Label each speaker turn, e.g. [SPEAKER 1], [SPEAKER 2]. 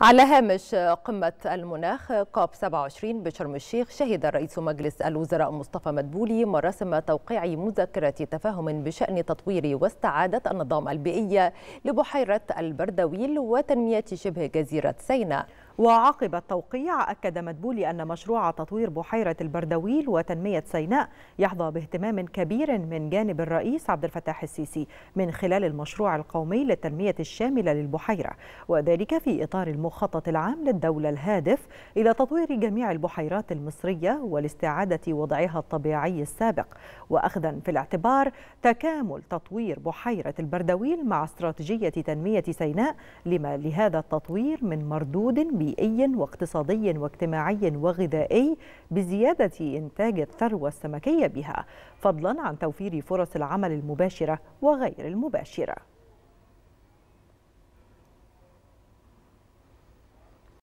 [SPEAKER 1] على هامش قمة المناخ كوب 27 بشرم الشيخ شهد رئيس مجلس الوزراء مصطفى مدبولي مراسم توقيع مذكرة تفاهم بشأن تطوير واستعادة النظام البيئي لبحيرة البردويل وتنمية شبه جزيرة سيناء وعقب التوقيع أكد مدبولي أن مشروع تطوير بحيرة
[SPEAKER 2] البردويل وتنمية سيناء يحظى باهتمام كبير من جانب الرئيس عبد الفتاح السيسي من خلال المشروع القومي للتنمية الشاملة للبحيرة وذلك في إطار المخطط العام للدولة الهادف إلى تطوير جميع البحيرات المصرية والاستعادة وضعها الطبيعي السابق وأخذا في الاعتبار تكامل تطوير بحيرة البردويل مع استراتيجية تنمية سيناء لما لهذا التطوير من مردود بيئي واقتصادي واجتماعي وغذائي بزيادة إنتاج الثروة السمكية بها فضلا عن توفير فرص العمل المباشرة وغير المباشرة